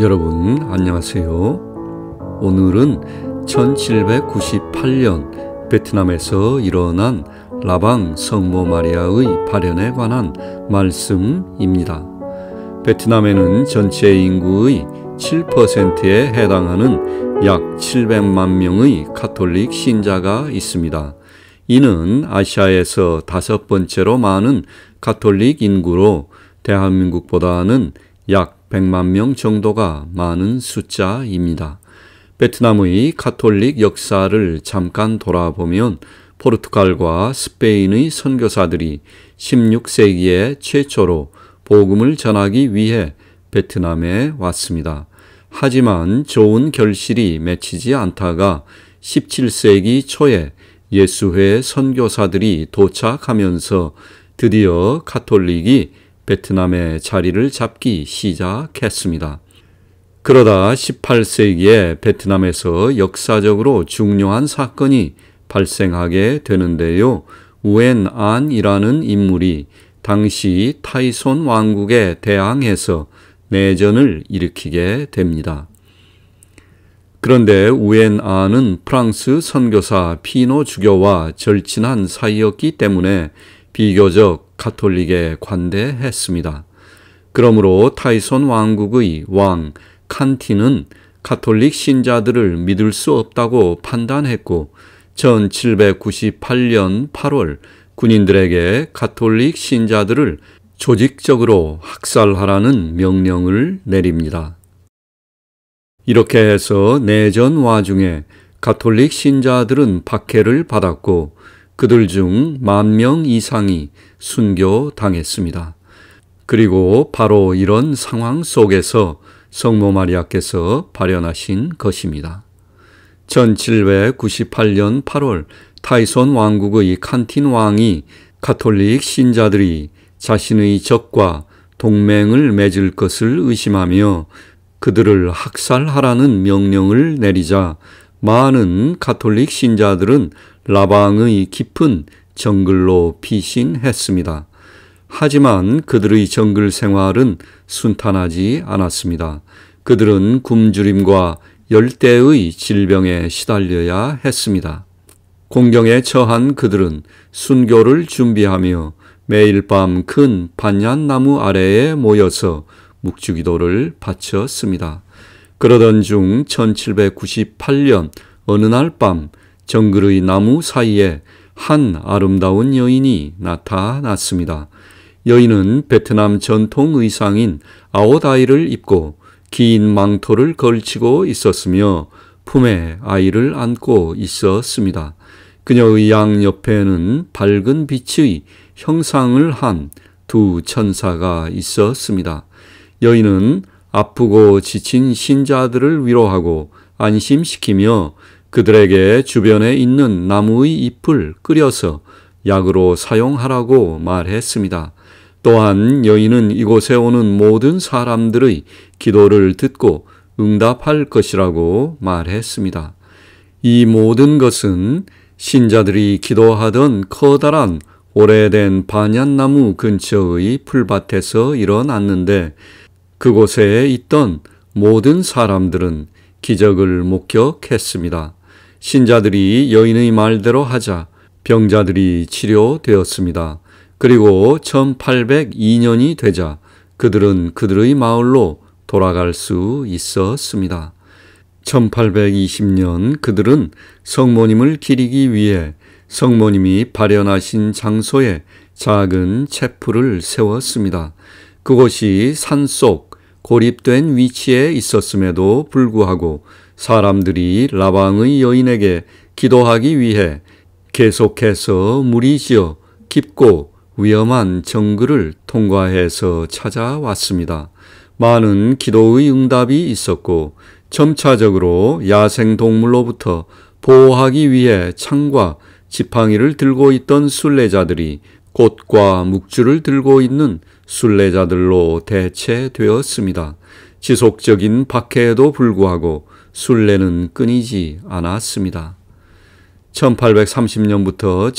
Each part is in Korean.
여러분 안녕하세요. 오늘은 1798년 베트남에서 일어난 라방 성모 마리아의 발현에 관한 말씀입니다. 베트남에는 전체 인구의 7%에 해당하는 약 700만 명의 카톨릭 신자가 있습니다. 이는 아시아에서 다섯 번째로 많은 카톨릭 인구로 대한민국보다는 약 100만 명 정도가 많은 숫자입니다. 베트남의 가톨릭 역사를 잠깐 돌아보면 포르투갈과 스페인의 선교사들이 16세기에 최초로 복음을 전하기 위해 베트남에 왔습니다. 하지만 좋은 결실이 맺히지 않다가 17세기 초에 예수회 선교사들이 도착하면서 드디어 가톨릭이 베트남의 자리를 잡기 시작했습니다. 그러다 18세기에 베트남에서 역사적으로 중요한 사건이 발생하게 되는데요. 우엔 안이라는 인물이 당시 타이손 왕국에 대항해서 내전을 일으키게 됩니다. 그런데 우엔 안은 프랑스 선교사 피노 주교와 절친한 사이였기 때문에 비교적 카톨릭에 관대했습니다. 그러므로 타이손 왕국의 왕 칸티는 가톨릭 신자들을 믿을 수 없다고 판단했고 1798년 8월 군인들에게 가톨릭 신자들을 조직적으로 학살하라는 명령을 내립니다. 이렇게 해서 내전 와중에 가톨릭 신자들은 박해를 받았고 그들 중 만 명 이상이 순교당했습니다. 그리고 바로 이런 상황 속에서 성모 마리아께서 발현하신 것입니다. 1798년 8월 타이손 왕국의 칸틴 왕이 카톨릭 신자들이 자신의 적과 동맹을 맺을 것을 의심하며 그들을 학살하라는 명령을 내리자 많은 카톨릭 신자들은 라방의 깊은 정글로 피신했습니다. 하지만 그들의 정글 생활은 순탄하지 않았습니다. 그들은 굶주림과 열대의 질병에 시달려야 했습니다. 공경에 처한 그들은 순교를 준비하며 매일 밤 큰 반얀나무 아래에 모여서 묵주기도를 바쳤습니다. 그러던 중 1798년 어느 날밤 정글의 나무 사이에 한 아름다운 여인이 나타났습니다. 여인은 베트남 전통 의상인 아오다이를 입고 긴 망토를 걸치고 있었으며 품에 아이를 안고 있었습니다. 그녀의 양옆에는 밝은 빛의 형상을 한 두 천사가 있었습니다. 여인은 아프고 지친 신자들을 위로하고 안심시키며 그들에게 주변에 있는 나무의 잎을 끓여서 약으로 사용하라고 말했습니다. 또한 여인은 이곳에 오는 모든 사람들의 기도를 듣고 응답할 것이라고 말했습니다. 이 모든 것은 신자들이 기도하던 커다란 오래된 반얀나무 근처의 풀밭에서 일어났는데 그곳에 있던 모든 사람들은 기적을 목격했습니다. 신자들이 여인의 말대로 하자 병자들이 치료되었습니다. 그리고 1802년이 되자 그들은 그들의 마을로 돌아갈 수 있었습니다. 1820년 그들은 성모님을 기리기 위해 성모님이 발현하신 장소에 작은 채프를 세웠습니다. 그곳이 산속 고립된 위치에 있었음에도 불구하고 사람들이 라방의 여인에게 기도하기 위해 계속해서 무리지어 깊고 위험한 정글을 통과해서 찾아왔습니다. 많은 기도의 응답이 있었고 점차적으로 야생동물로부터 보호하기 위해 창과 지팡이를 들고 있던 순례자들이 꽃과 묵주를 들고 있는 순례자들로 대체되었습니다. 지속적인 박해에도 불구하고 순례는 끊이지 않았습니다. 1830년부터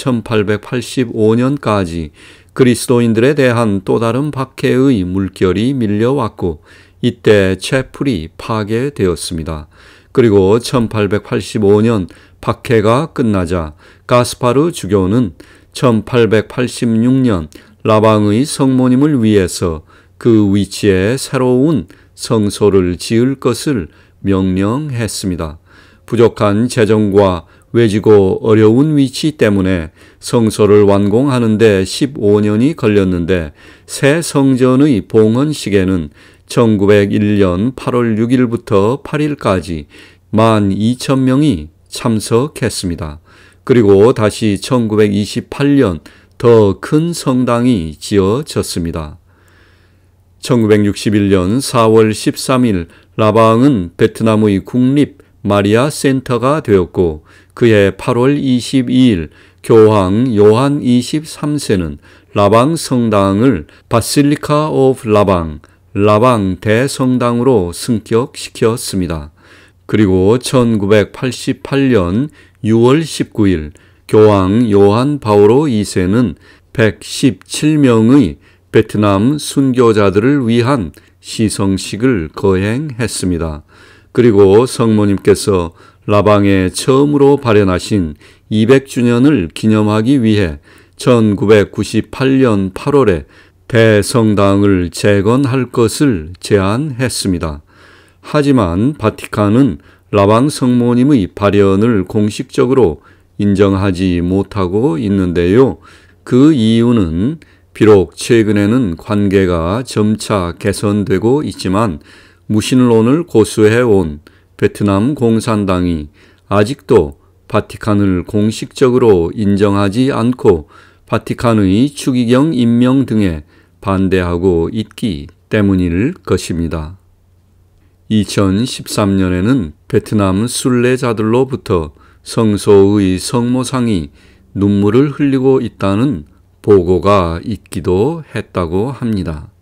1885년까지 그리스도인들에 대한 또 다른 박해의 물결이 밀려왔고 이때 채플이 파괴되었습니다. 그리고 1885년 박해가 끝나자 가스파르 주교는 1886년 라방의 성모님을 위해서 그 위치에 새로운 성소를 지을 것을 명령했습니다. 부족한 재정과 외지고 어려운 위치 때문에 성소를 완공하는데 15년이 걸렸는데 새 성전의 봉헌 시기는 1901년 8월 6일부터 8일까지 12,000명이 참석했습니다. 그리고 다시 1928년 더큰 성당이 지어졌습니다. 1961년 4월 13일 라방은 베트남의 국립 마리아 센터가 되었고 그해 8월 22일 교황 요한 23세는 라방 성당을 바실리카 오브 라방, 라방 대성당으로 승격시켰습니다. 그리고 1988년 6월 19일 교황 요한 바오로 2세는 117명의 베트남 순교자들을 위한 시성식을 거행했습니다. 그리고 성모님께서 라방에 처음으로 발현하신 200주년을 기념하기 위해 1998년 8월에 대성당을 재건할 것을 제안했습니다. 하지만 바티칸은 라방 성모님의 발현을 공식적으로 인정하지 못하고 있는데요. 그 이유는 비록 최근에는 관계가 점차 개선되고 있지만 무신론을 고수해온 베트남 공산당이 아직도 바티칸을 공식적으로 인정하지 않고 바티칸의 추기경 임명 등에 반대하고 있기 때문일 것입니다. 2013년에는 베트남 순례자들로부터 성소의 성모상이 눈물을 흘리고 있다는 보고가 있기도 했다고 합니다.